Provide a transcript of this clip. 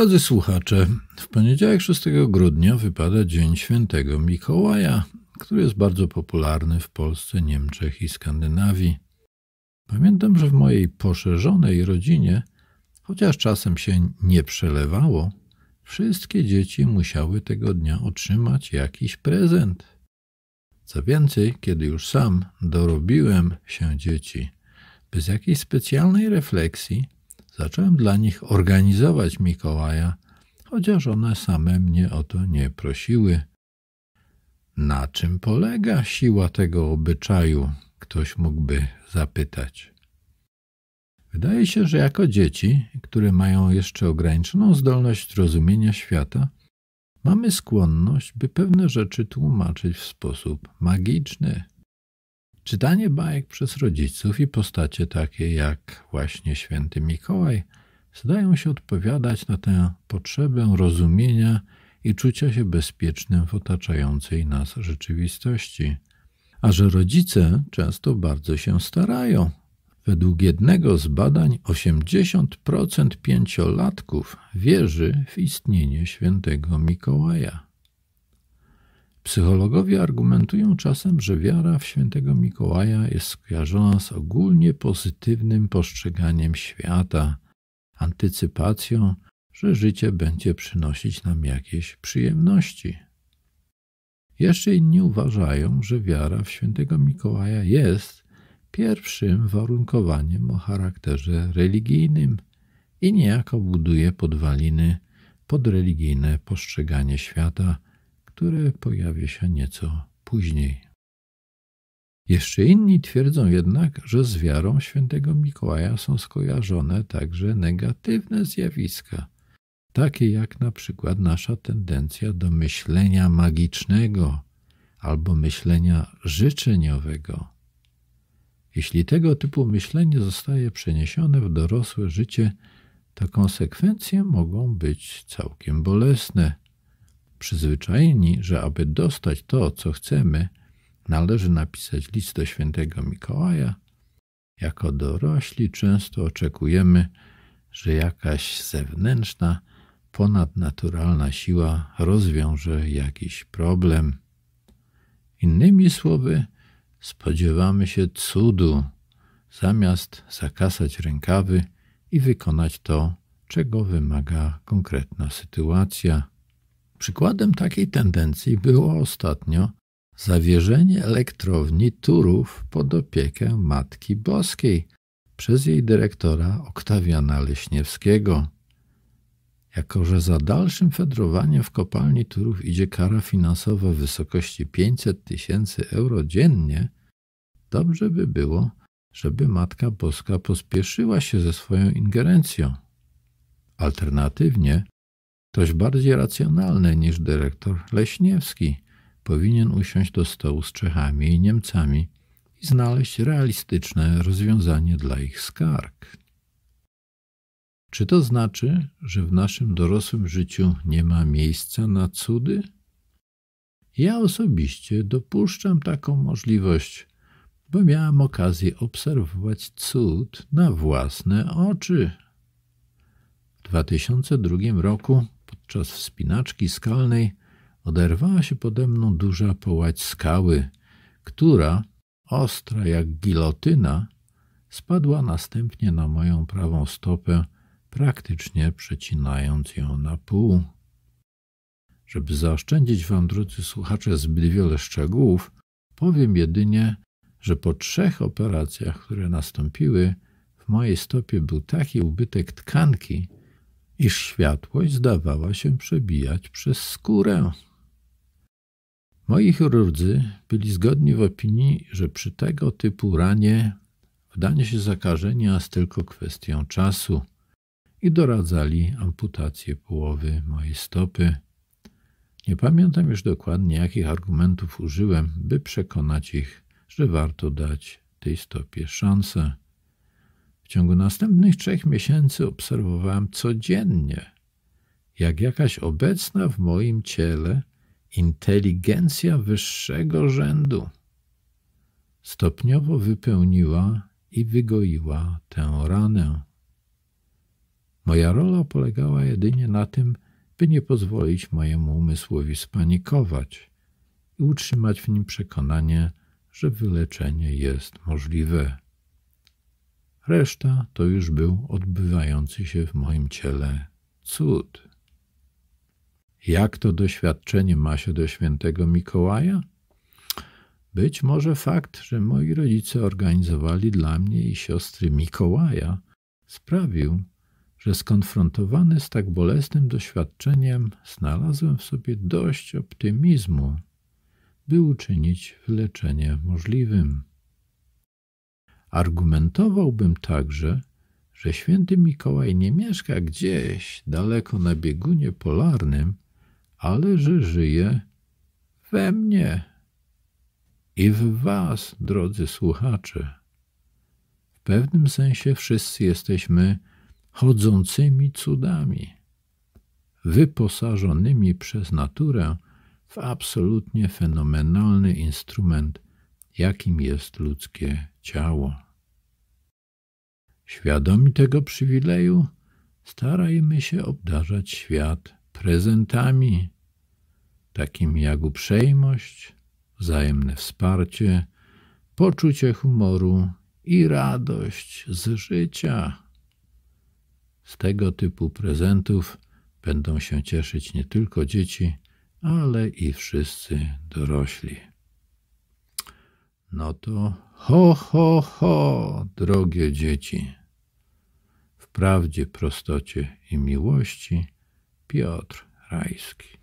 Drodzy słuchacze, w poniedziałek 6 grudnia wypada Dzień Świętego Mikołaja, który jest bardzo popularny w Polsce, Niemczech i Skandynawii. Pamiętam, że w mojej poszerzonej rodzinie, chociaż czasem się nie przelewało, wszystkie dzieci musiały tego dnia otrzymać jakiś prezent. Co więcej, kiedy już sam dorobiłem się dzieci, bez jakiejś specjalnej refleksji, Zacząłem dla nich organizować Mikołaja, chociaż one same mnie o to nie prosiły. Na czym polega siła tego obyczaju? Ktoś mógłby zapytać. Wydaje się, że jako dzieci, które mają jeszcze ograniczoną zdolność rozumienia świata, mamy skłonność, by pewne rzeczy tłumaczyć w sposób magiczny, Czytanie bajek przez rodziców i postacie takie jak właśnie święty Mikołaj zdają się odpowiadać na tę potrzebę rozumienia i czucia się bezpiecznym w otaczającej nas rzeczywistości. A że rodzice często bardzo się starają. Według jednego z badań 80% pięciolatków wierzy w istnienie świętego Mikołaja. Psychologowie argumentują czasem, że wiara w świętego Mikołaja jest skojarzona z ogólnie pozytywnym postrzeganiem świata, antycypacją, że życie będzie przynosić nam jakieś przyjemności. Jeszcze inni uważają, że wiara w świętego Mikołaja jest pierwszym warunkowaniem o charakterze religijnym i niejako buduje podwaliny pod religijne postrzeganie świata – które pojawia się nieco później. Jeszcze inni twierdzą jednak, że z wiarą świętego Mikołaja są skojarzone także negatywne zjawiska, takie jak na przykład nasza tendencja do myślenia magicznego albo myślenia życzeniowego. Jeśli tego typu myślenie zostaje przeniesione w dorosłe życie, to konsekwencje mogą być całkiem bolesne – przyzwyczajeni, że aby dostać to, co chcemy, należy napisać list do świętego Mikołaja, jako dorośli często oczekujemy, że jakaś zewnętrzna, ponadnaturalna siła rozwiąże jakiś problem. Innymi słowy, spodziewamy się cudu, zamiast zakasać rękawy i wykonać to, czego wymaga konkretna sytuacja. Przykładem takiej tendencji było ostatnio zawierzenie elektrowni Turów pod opiekę Matki Boskiej przez jej dyrektora Oktawiana Leśniewskiego. Jako, że za dalszym fedrowaniem w kopalni Turów idzie kara finansowa w wysokości 500 tysięcy euro dziennie, dobrze by było, żeby Matka Boska pospieszyła się ze swoją ingerencją. Alternatywnie Ktoś bardziej racjonalny niż dyrektor Leśniewski powinien usiąść do stołu z Czechami i Niemcami i znaleźć realistyczne rozwiązanie dla ich skarg. Czy to znaczy, że w naszym dorosłym życiu nie ma miejsca na cudy? Ja osobiście dopuszczam taką możliwość, bo miałam okazję obserwować cud na własne oczy. W 2002 roku Podczas wspinaczki skalnej oderwała się pode mną duża połać skały, która, ostra jak gilotyna, spadła następnie na moją prawą stopę, praktycznie przecinając ją na pół. Żeby zaoszczędzić wam, drodzy słuchacze, zbyt wiele szczegółów, powiem jedynie, że po trzech operacjach, które nastąpiły, w mojej stopie był taki ubytek tkanki, iż światłość zdawała się przebijać przez skórę. Moi chirurdzy byli zgodni w opinii, że przy tego typu ranie wdanie się zakażenia jest tylko kwestią czasu i doradzali amputację połowy mojej stopy. Nie pamiętam już dokładnie, jakich argumentów użyłem, by przekonać ich, że warto dać tej stopie szansę. W ciągu następnych trzech miesięcy obserwowałem codziennie, jak jakaś obecna w moim ciele inteligencja wyższego rzędu stopniowo wypełniła i wygoiła tę ranę. Moja rola polegała jedynie na tym, by nie pozwolić mojemu umysłowi spanikować i utrzymać w nim przekonanie, że wyleczenie jest możliwe. Reszta to już był odbywający się w moim ciele cud. Jak to doświadczenie ma się do świętego Mikołaja? Być może fakt, że moi rodzice organizowali dla mnie i siostry Mikołaja, sprawił, że skonfrontowany z tak bolesnym doświadczeniem znalazłem w sobie dość optymizmu, by uczynić wyleczenie możliwym. Argumentowałbym także, że święty Mikołaj nie mieszka gdzieś daleko na biegunie polarnym, ale że żyje we mnie i w Was, drodzy słuchacze. W pewnym sensie wszyscy jesteśmy chodzącymi cudami, wyposażonymi przez naturę w absolutnie fenomenalny instrument jakim jest ludzkie ciało. Świadomi tego przywileju, starajmy się obdarzać świat prezentami, takimi jak uprzejmość, wzajemne wsparcie, poczucie humoru i radość z życia. Z tego typu prezentów będą się cieszyć nie tylko dzieci, ale i wszyscy dorośli. No to ho, ho, ho, drogie dzieci. W prawdzie, prostocie i miłości Piotr Rajski.